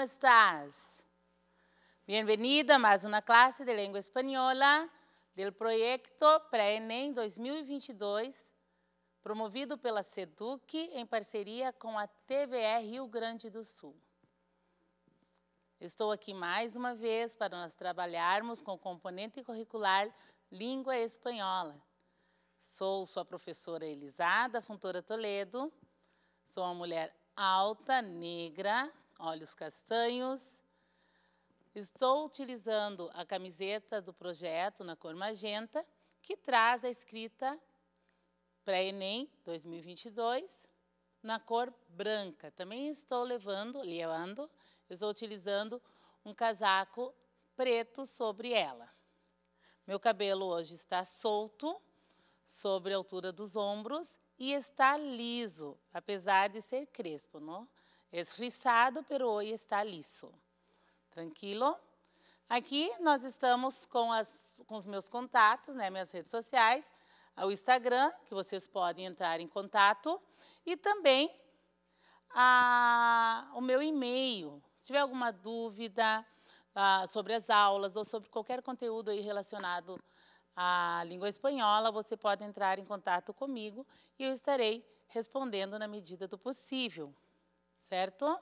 Como estás? Bienvenida a mais uma classe de Língua Espanhola do proyecto Pré-ENEM 2022, promovido pela SEDUC em parceria com a TVE Rio Grande do Sul. Estou aqui mais uma vez para nós trabalharmos com o componente curricular Língua Espanhola. Sou sua professora Elisada Funtora Toledo, sou uma mulher alta, negra, olhos castanhos. Estou utilizando a camiseta do projeto na cor magenta, que traz a escrita para Enem 2022 na cor branca. Também estou levando, levando, estou utilizando um casaco preto sobre ela. Meu cabelo hoje está solto, sobre a altura dos ombros, e está liso, apesar de ser crespo. Não? Es rizado, pero hoy está liso. Tranquilo? Aqui nós estamos com, as, com os meus contatos, né, minhas redes sociais, o Instagram, que vocês podem entrar em contato, e também a, o meu e-mail. Se tiver alguma dúvida a, ah, sobre as aulas ou sobre qualquer conteúdo aí relacionado à língua espanhola, você pode entrar em contato comigo e eu estarei respondendo na medida do possível certo?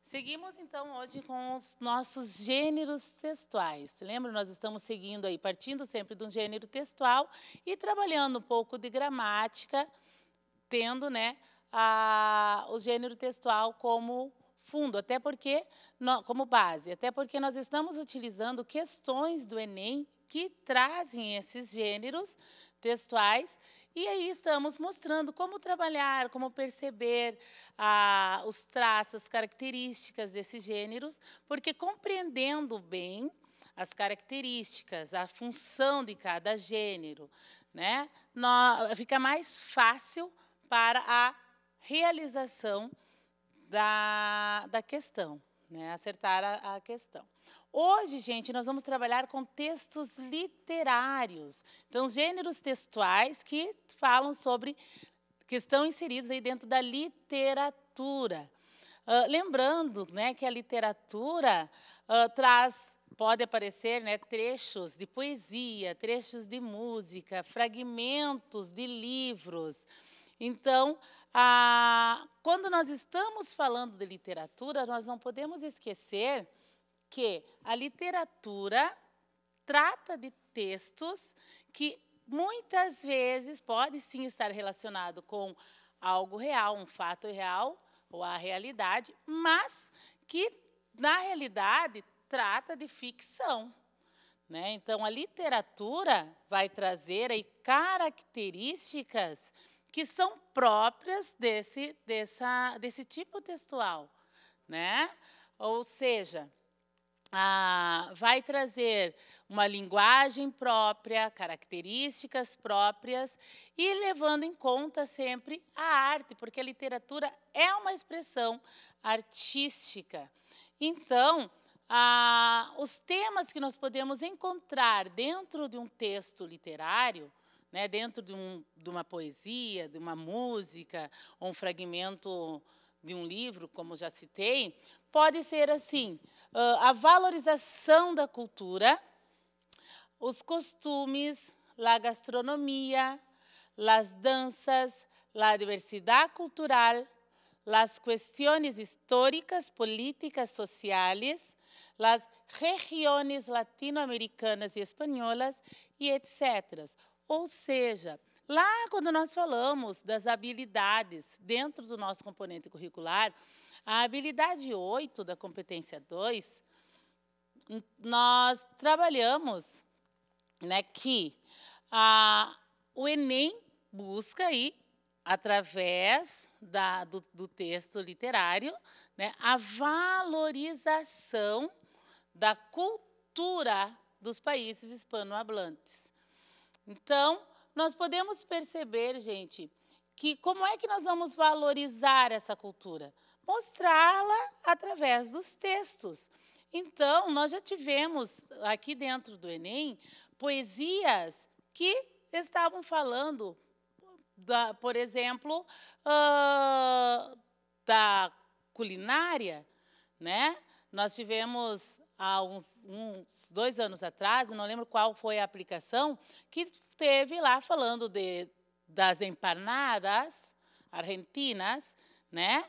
Seguimos então hoje com os nossos gêneros textuais. Lembra, nós estamos seguindo aí, partindo sempre de um gênero textual e trabalhando um pouco de gramática, tendo, né, a, o gênero textual como fundo, até porque, como base, até porque nós estamos utilizando questões do Enem que trazem esses gêneros textuais e aí estamos mostrando como trabalhar, como perceber ah, os traços, as características desses gêneros, porque compreendendo bem as características, a função de cada gênero, né, fica mais fácil para a realização da, da questão, né, acertar a, a questão. Hoje, gente, nós vamos trabalhar com textos literários. Então, gêneros textuais que falam sobre, que estão inseridos aí dentro da literatura. Uh, lembrando né, que a literatura uh, traz pode aparecer né, trechos de poesia, trechos de música, fragmentos de livros. Então, a, quando nós estamos falando de literatura, nós não podemos esquecer que a literatura trata de textos que muitas vezes pode sim estar relacionado com algo real, um fato real ou a realidade, mas que na realidade trata de ficção. Né? Então, a literatura vai trazer aí características que são próprias desse, dessa, desse tipo textual. Né? Ou seja, ah, vai trazer uma linguagem própria, características próprias e levando em conta sempre a arte, porque a literatura é uma expressão artística. Então, ah, os temas que nós podemos encontrar dentro de um texto literário, né, dentro de, um, de uma poesia, de uma música, um fragmento de um livro, como já citei, pode ser assim. Ah, a valorização da cultura, os costumes, a gastronomia, as danças, a diversidade cultural, as questões históricas, políticas, sociais, as regiões latino-americanas e espanholas e etc. Ou seja, lá quando nós falamos das habilidades dentro do nosso componente curricular, a habilidade 8 da competência 2, nós trabalhamos né, que a, o Enem busca aí, através da, do, do texto literário, né, a valorização da cultura dos países hispanohablantes. Então, nós podemos perceber, gente, que como é que nós vamos valorizar essa cultura? mostrá-la através dos textos. Então, nós já tivemos aqui dentro do Enem poesias que estavam falando, da, por exemplo, uh, da culinária, né? Nós tivemos há uns, uns, dois anos atrás, não lembro qual foi a aplicação, que teve lá falando de, das empanadas argentinas, né?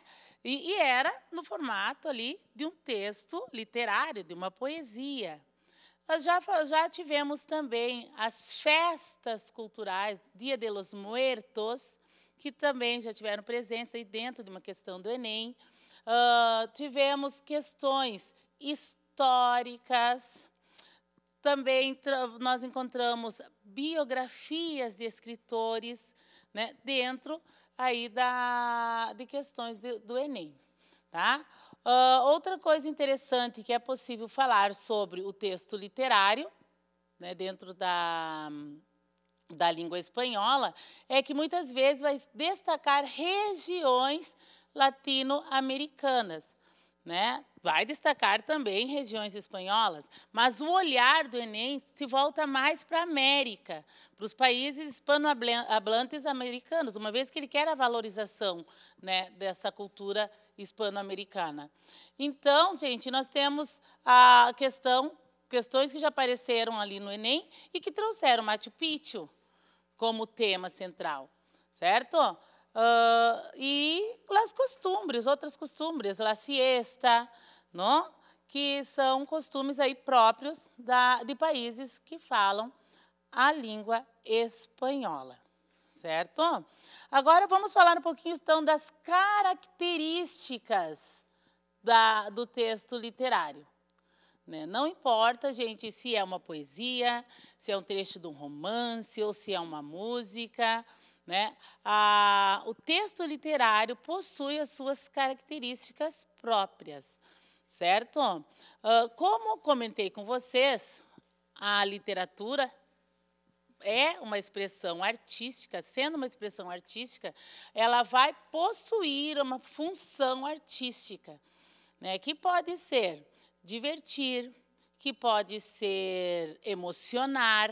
E, e era no formato ali de um texto literário, de uma poesia. Nós já, já tivemos também as festas culturais, Dia de los Muertos, que também já tiveram presença aí dentro de uma questão do Enem. Uh, tivemos questões históricas, também nós encontramos biografias de escritores né, dentro aí da, de questões de, do Enem, tá? Uh, outra coisa interessante que é possível falar sobre o texto literário, né, dentro da, da língua espanhola, é que muitas vezes vai destacar regiões latino-americanas, né? vai destacar também regiões espanholas, mas o olhar do Enem se volta mais para a América, para os países hispanohablantes americanos, uma vez que ele quer a valorização né, dessa cultura hispano-americana. Então, gente, nós temos a questão, questões que já apareceram ali no Enem e que trouxeram Machu Picchu como tema central, certo? Uh, e as costumbres, outras costumbres, la siesta, não? que são costumes aí próprios da, de países que falam a língua espanhola, certo? Agora vamos falar um pouquinho então das características da, do texto literário. Né? Não importa, gente, se é uma poesia, se é um trecho de um romance ou se é uma música. Né? o texto literário possui as suas características próprias certo? Uh, como comentei com vocês, a literatura é uma expressão artística, sendo uma expressão artística, ela vai possuir uma função artística, né, que pode ser divertir, que pode ser emocionar,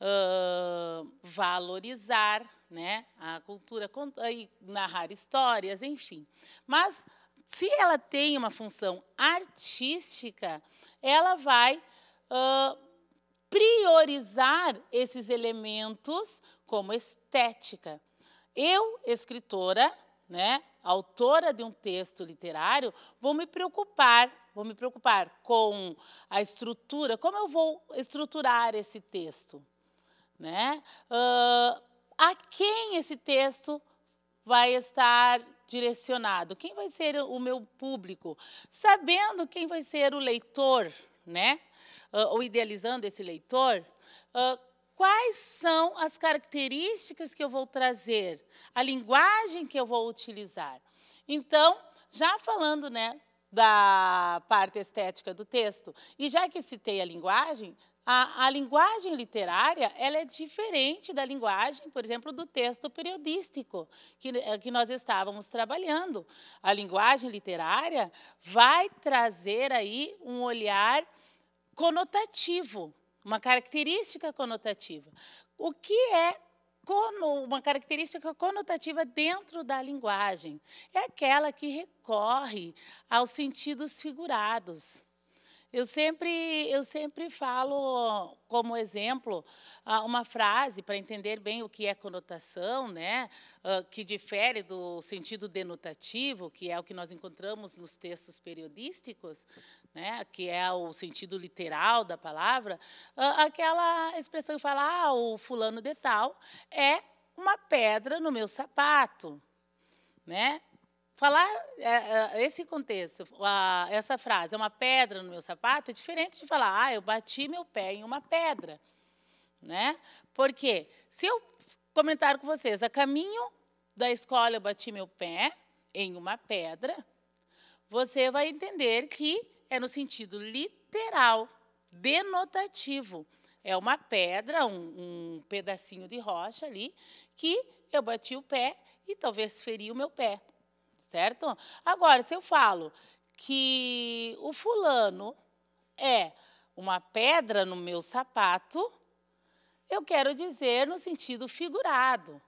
uh, valorizar né, a cultura e narrar histórias, enfim. Mas se ela tem uma função artística, ela vai uh, priorizar esses elementos como estética. Eu, escritora, né, autora de um texto literário, vou me preocupar, vou me preocupar com a estrutura, como eu vou estruturar esse texto, né? Uh, a quem esse texto vai estar direcionado? Quem vai ser o meu público? Sabendo quem vai ser o leitor, né? Uh, ou idealizando esse leitor, uh, quais são as características que eu vou trazer, a linguagem que eu vou utilizar. Então, já falando né, da parte estética do texto, e já que citei a linguagem, a, a, linguagem literária ela é diferente da linguagem, por exemplo, do texto periodístico que, eh, que nós estávamos trabalhando. A linguagem literária vai trazer aí um olhar conotativo, uma característica conotativa. O que é uma característica conotativa dentro da linguagem? É aquela que recorre aos sentidos figurados eu sempre, eu sempre falo como exemplo ah, uma frase para entender bem o que é conotação, né? Ah, que difere do sentido denotativo, que é o que nós encontramos nos textos periodísticos, né? que é o sentido literal da palavra. Ah, aquela expressão que fala, ah, o fulano de tal é uma pedra no meu sapato. Né? falar é, esse contexto, a, essa frase, é uma pedra no meu sapato, é diferente de falar, ah, eu bati meu pé em uma pedra. Né? Porque se eu comentar com vocês, a caminho da escola eu bati meu pé em uma pedra, você vai entender que é no sentido literal, denotativo. É uma pedra, um, um pedacinho de rocha ali, que eu bati o pé e talvez feri o meu pé certo? Agora, se eu falo que o fulano é uma pedra no meu sapato, eu quero dizer no sentido figurado.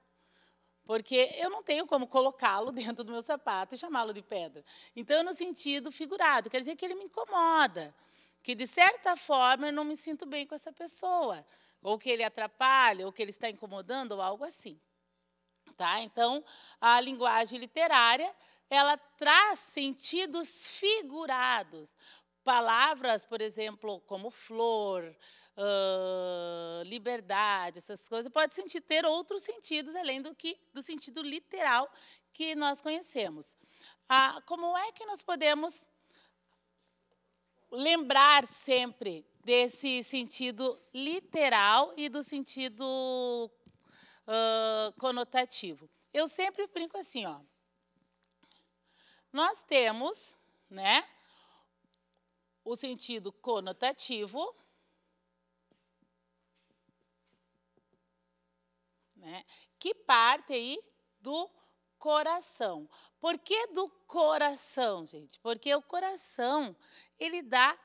Porque eu não tenho como colocá-lo dentro do meu sapato e chamá-lo de pedra. Então, no sentido figurado, quer dizer que ele me incomoda, que de certa forma eu não me sinto bem com essa pessoa, ou que ele atrapalha, ou que ele está incomodando, ou algo assim tá? Então, a linguagem literária, ela traz sentidos figurados. Palavras, por exemplo, como flor, Uh, liberdade, essas coisas, pode sentir, ter outros sentidos além do que do sentido literal que nós conhecemos. Ah, como é que nós podemos lembrar sempre desse sentido literal e do sentido uh, conotativo. Eu sempre brinco assim, ó. Nós temos, né, o sentido conotativo, né, que parte aí do coração. Por que do coração, gente? Porque o coração, ele dá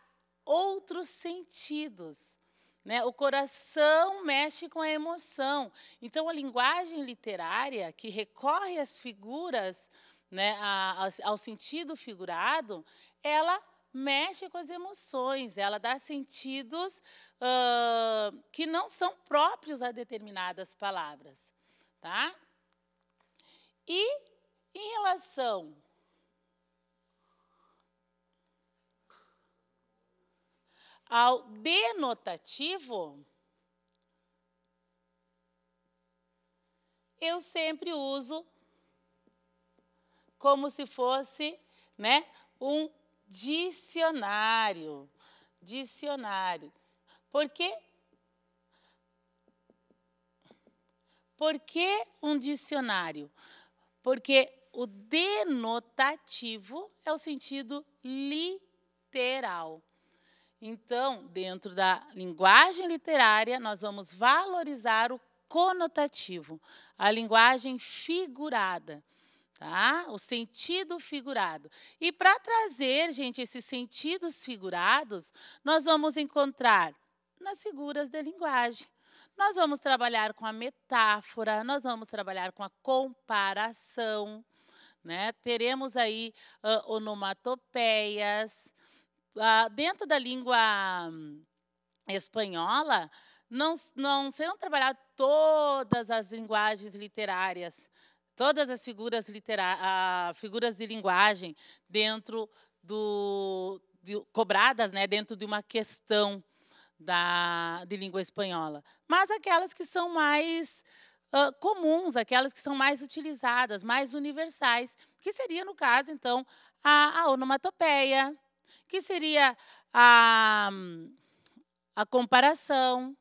outros sentidos. Né? O coração mexe com a emoção. Então, a linguagem literária, que recorre às figuras, né, a, a, ao sentido figurado, ela mexe com as emoções, ela dá sentidos uh, que não são próprios a determinadas palavras. Tá? E, em relação ao denotativo, eu sempre uso como se fosse né, um dicionário. Dicionário. Por quê? Por que um dicionário? Porque o denotativo é o sentido literal. Então, dentro da linguagem literária, nós vamos valorizar o conotativo, a linguagem figurada. Tá? O sentido figurado. E para trazer, gente, esses sentidos figurados, nós vamos encontrar nas figuras da linguagem. Nós vamos trabalhar com a metáfora, nós vamos trabalhar com a comparação, né? Teremos aí uh, onomatopeias, dentro da língua hum, espanhola, não, não serão trabalhadas todas as linguagens literárias, todas as figuras, figuras de linguagem dentro do, de, cobradas né, dentro de uma questão da, de língua espanhola, mas aquelas que são mais uh, comuns, aquelas que são mais utilizadas, mais universais, que seria, no caso, então, a, a onomatopeia, que seria a, a comparação,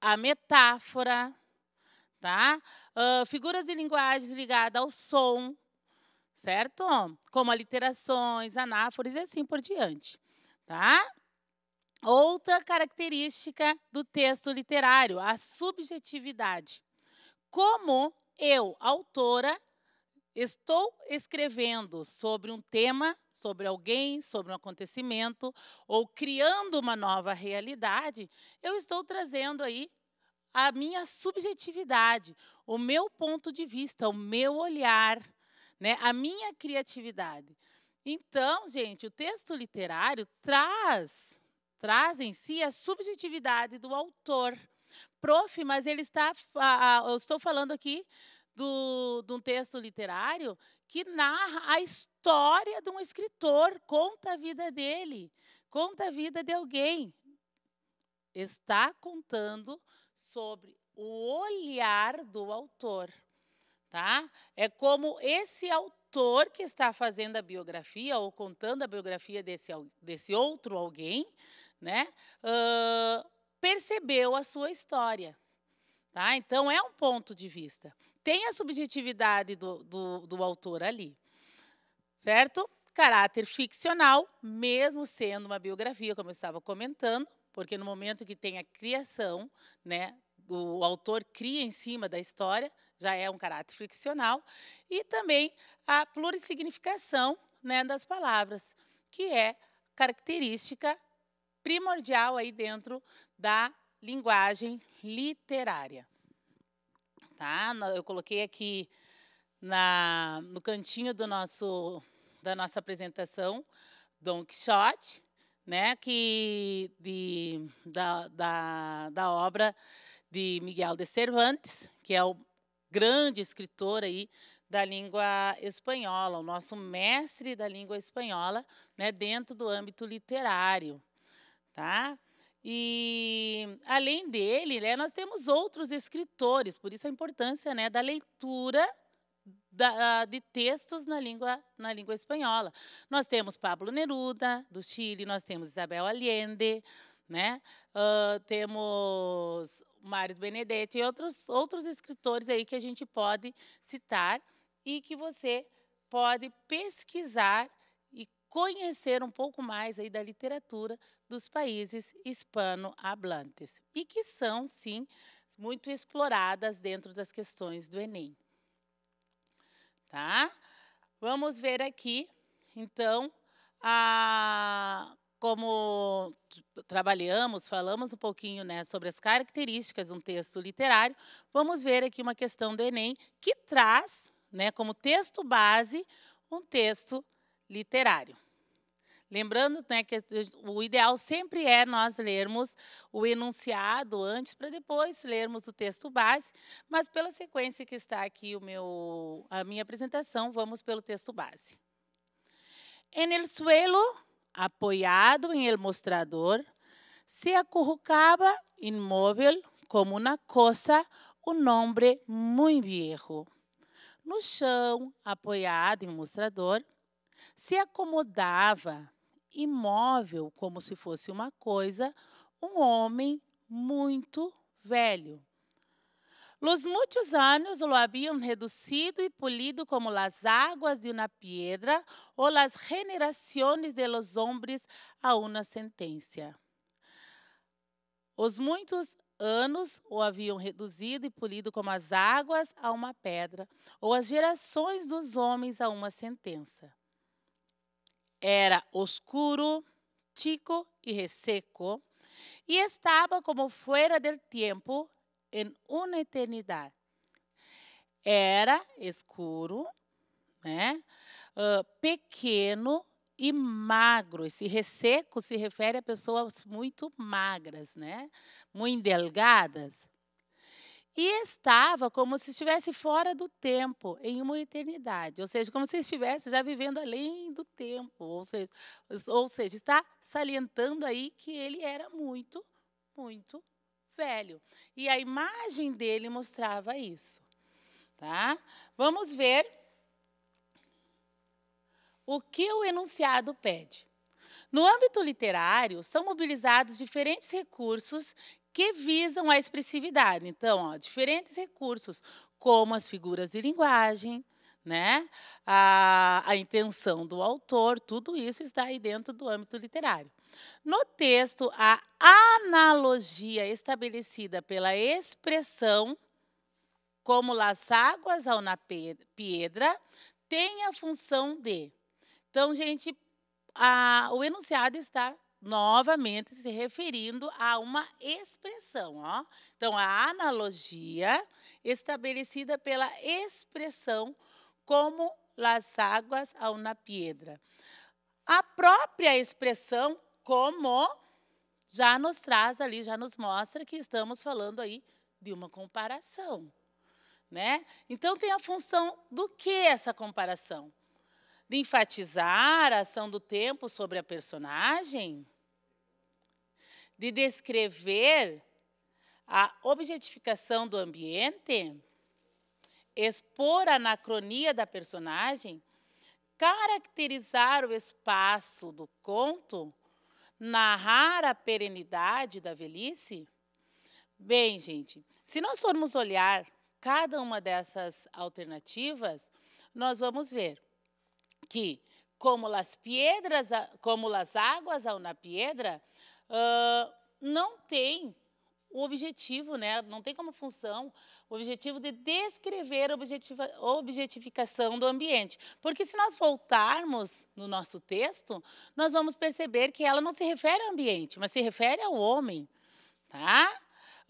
a metáfora, tá? Uh, figuras de linguagem ligadas ao som, certo? Como aliterações, anáforas e assim por diante, tá? Outra característica do texto literário, a subjetividade. Como eu, autora, Estou escrevendo sobre um tema, sobre alguém, sobre um acontecimento, ou criando uma nova realidade, eu estou trazendo aí a minha subjetividade, o meu ponto de vista, o meu olhar, né, a minha criatividade. Então, gente, o texto literário traz, traz em si a subjetividade do autor. Prof, mas ele está, eu estou falando aqui do, de um texto literário que narra a história de um escritor, conta a vida dele, conta a vida de alguém. Está contando sobre o olhar do autor. Tá? É como esse autor que está fazendo a biografia ou contando a biografia desse, desse outro alguém, né, uh, percebeu a sua história. Tá? Então, é um ponto de vista. Tem a subjetividade do, do, do autor ali, certo? Caráter ficcional, mesmo sendo uma biografia, como eu estava comentando, porque no momento que tem a criação, né, o autor cria em cima da história, já é um caráter ficcional, e também a plurissignificação né, das palavras, que é característica primordial aí dentro da linguagem literária. Tá? Eu coloquei aqui na, no cantinho do nosso, da nossa apresentação Don Quixote, né, que de, da, da, da obra de Miguel de Cervantes, que é o grande escritor aí da língua espanhola, o nosso mestre da língua espanhola, né, dentro do âmbito literário, tá? E além dele, né, nós temos outros escritores, por isso a importância né, da leitura da, de textos na língua, na língua espanhola. Nós temos Pablo Neruda, do Chile, nós temos Isabel Allende, né? Uh, temos Mário Benedetti e outros, outros escritores aí que a gente pode citar e que você pode pesquisar conhecer um pouco mais aí da literatura dos países hispano hispano-hablantes e que são, sim, muito exploradas dentro das questões do Enem. Tá? Vamos ver aqui, então, a, como trabalhamos, falamos um pouquinho né, sobre as características de um texto literário, vamos ver aqui uma questão do Enem que traz né, como texto base um texto literário literário. Lembrando né, que o ideal sempre é nós lermos o enunciado antes para depois lermos o texto base, mas pela sequência que está aqui o meu, a minha apresentação, vamos pelo texto base. En el suelo, apoiado em el mostrador, se acurrucaba imóvel como na coça um nome muito viejo. No chão, apoiado em um mostrador, se acomodava, imóvel como se fosse uma coisa, um homem muito velho. Los muitos anos lo haviam reduzido e polido como las águas de uma pedra ou las generaciones de los hombres a uma sentença. Os muitos anos o haviam reduzido e polido como as águas a uma pedra, ou as gerações dos homens a uma sentença era oscuro, chico y reseco, y estaba como fuera del tiempo en una eternidad. Era escuro, né? Uh, pequeno e magro. Esse resseco se refere a pessoas muito magras, né? muito delgadas e estava como se estivesse fora do tempo, em uma eternidade, ou seja, como se estivesse já vivendo além do tempo, ou seja, ou seja, está salientando aí que ele era muito, muito velho. E a imagem dele mostrava isso, tá? Vamos ver o que o enunciado pede. No âmbito literário, são mobilizados diferentes recursos que visam a expressividade. Então, ó, diferentes recursos, como as figuras de linguagem, né? A, a, intenção do autor, tudo isso está aí dentro do âmbito literário. No texto, a analogia estabelecida pela expressão, como las águas ao na pedra, tem a função de. Então, gente, a, o enunciado está novamente se referindo a uma expressão. Ó. Então, a analogia estabelecida pela expressão como las águas a uma pedra. A própria expressão como já nos traz ali, já nos mostra que estamos falando aí de uma comparação. Né? Então, tem a função do que essa comparação? de enfatizar a ação do tempo sobre a personagem, de descrever a objetificação do ambiente, expor a anacronia da personagem, caracterizar o espaço do conto, narrar a perenidade da velhice. Bem, gente, se nós formos olhar cada uma dessas alternativas, nós vamos ver que, como as pedras, como as águas ao na pedra, uh, não tem o objetivo, né? Não tem como função o objetivo de descrever a objetificação do ambiente. Porque se nós voltarmos no nosso texto, nós vamos perceber que ela não se refere ao ambiente, mas se refere ao homem, tá?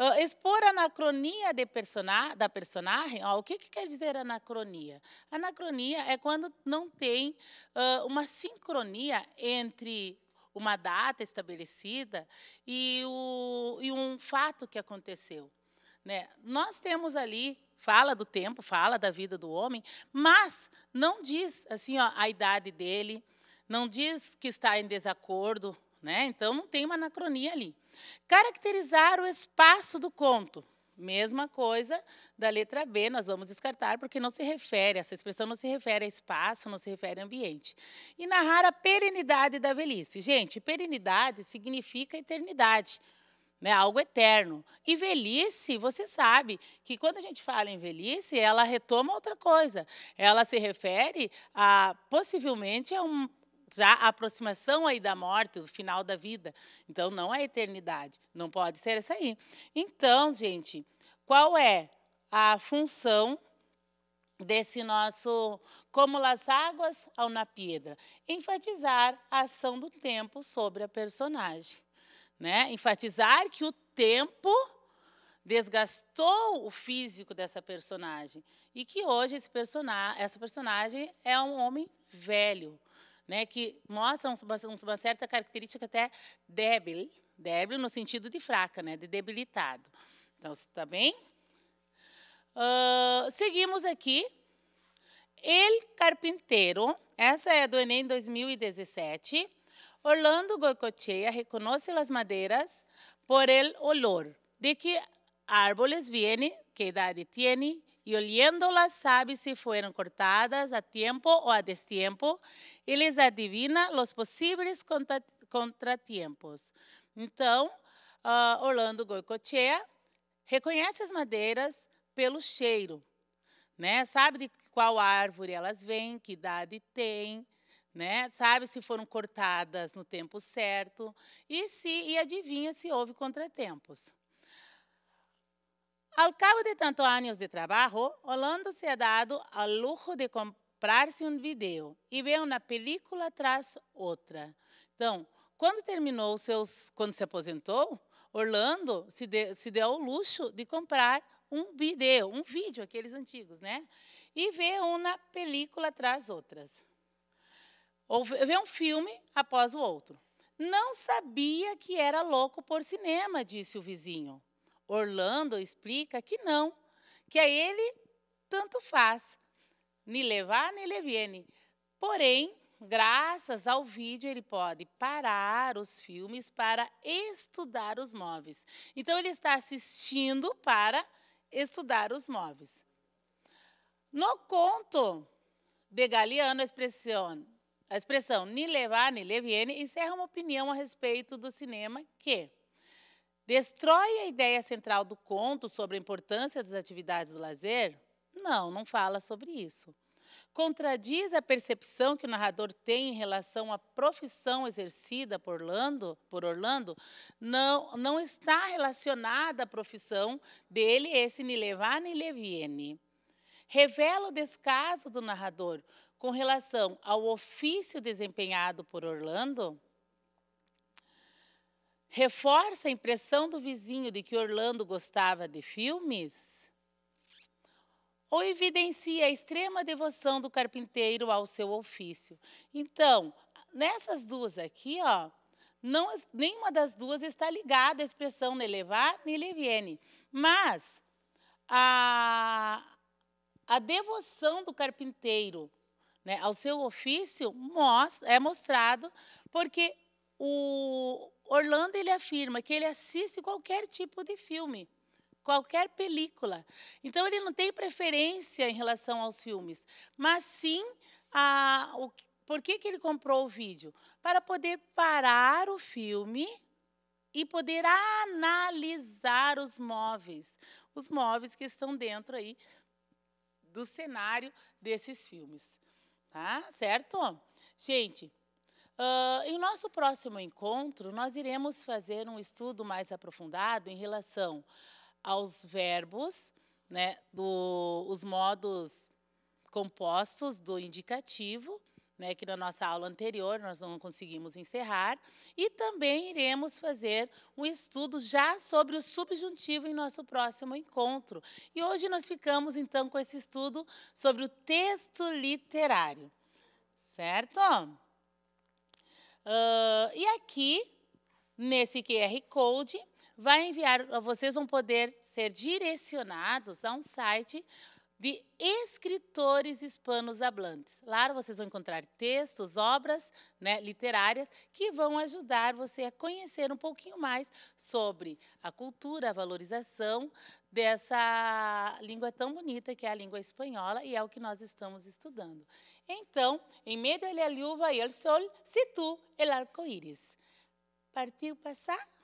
Uh, expor anacronia de persona, da personagem, ó, o que, que, quer dizer anacronia? Anacronia é quando não tem uh, uma sincronia entre uma data estabelecida e, o, e um fato que aconteceu. Né? Nós temos ali fala do tempo, fala da vida do homem, mas não diz assim ó, a idade dele, não diz que está em desacordo, né? Então não tem uma anacronia ali. Caracterizar o espaço do conto. Mesma coisa da letra B, nós vamos descartar, porque não se refere, essa expressão não se refere a espaço, não se refere a ambiente. E narrar a perenidade da velhice. Gente, perenidade significa eternidade, né? algo eterno. E velhice, você sabe que quando a gente fala em velhice, ela retoma outra coisa. Ela se refere a, possivelmente, a um já a aproximação aí da morte, do final da vida. Então, não é eternidade. Não pode ser essa aí. Então, gente, qual é a função desse nosso como las águas ao na pedra? Enfatizar a ação do tempo sobre a personagem. Né? Enfatizar que o tempo desgastou o físico dessa personagem e que hoje esse personagem, essa personagem é um homem velho, né, que mostra uma, certa característica até débil, débil no sentido de fraca, né, de debilitado. Então, está bem? Uh, seguimos aqui. El Carpinteiro, essa é do Enem 2017. Orlando Goicochea reconhece as madeiras por el olor. De que árboles vêm que idade têm e olhando-las sabe se foram cortadas a tempo ou a destiempo, e lhes adivina os possíveis contratiempos. Então, uh, Orlando Goicochea reconhece as madeiras pelo cheiro, né? Sabe de qual árvore elas vêm, que idade tem, né? Sabe se foram cortadas no tempo certo e se e adivinha se houve contratempos. Ao cabo de tantos anos de trabalho, Orlando se ha dado ao luxo de comprar-se um vídeo e ver uma película atrás outra. Então, quando terminou seus, quando se aposentou, Orlando se, de, se deu ao luxo de comprar um vídeo, um vídeo, aqueles antigos, né? E ver uma película atrás outras. Ou ver um filme após o outro. Não sabia que era louco por cinema, disse o vizinho. Orlando explica que não, que a ele tanto faz, nem levar, nem leviene. Porém, graças ao vídeo, ele pode parar os filmes para estudar os móveis. Então, ele está assistindo para estudar os móveis. No conto de Galeano, a expressão, a expressão ni levar, ni leviene, encerra uma opinião a respeito do cinema que Destrói a ideia central do conto sobre a importância das atividades do lazer? Não, não fala sobre isso. Contradiz a percepção que o narrador tem em relação à profissão exercida por Orlando, por Orlando não, não está relacionada à profissão dele, esse ni levar ni leviene. Revela o descaso do narrador com relação ao ofício desempenhado por Orlando, reforça a impressão do vizinho de que Orlando gostava de filmes? Ou evidencia a extrema devoção do carpinteiro ao seu ofício? Então, nessas duas aqui, ó, não, nenhuma das duas está ligada à expressão ne levar, ne leviene. Mas a, a devoção do carpinteiro né, ao seu ofício most, é mostrado porque o, Orlando ele afirma que ele assiste qualquer tipo de filme, qualquer película. Então ele não tem preferência em relação aos filmes, mas sim a o, por que, que ele comprou o vídeo? Para poder parar o filme e poder analisar os móveis, os móveis que estão dentro aí do cenário desses filmes, tá? Certo? Gente, Uh, em nosso próximo encontro, nós iremos fazer um estudo mais aprofundado em relação aos verbos, né, do, os modos compostos do indicativo, né, que na nossa aula anterior nós não conseguimos encerrar, e também iremos fazer um estudo já sobre o subjuntivo em nosso próximo encontro. E hoje nós ficamos então com esse estudo sobre o texto literário, certo? Uh, e aqui, nesse QR Code, vai enviar, vocês vão poder ser direcionados a um site de escritores hispanos hablantes. Lá vocês vão encontrar textos, obras né, literárias que vão ajudar você a conhecer um pouquinho mais sobre a cultura, a valorização dessa língua tão bonita que é a língua espanhola e é o que nós estamos estudando. Então, em meio a lua e ao sol, se tu, el arco-íris. Partiu passar?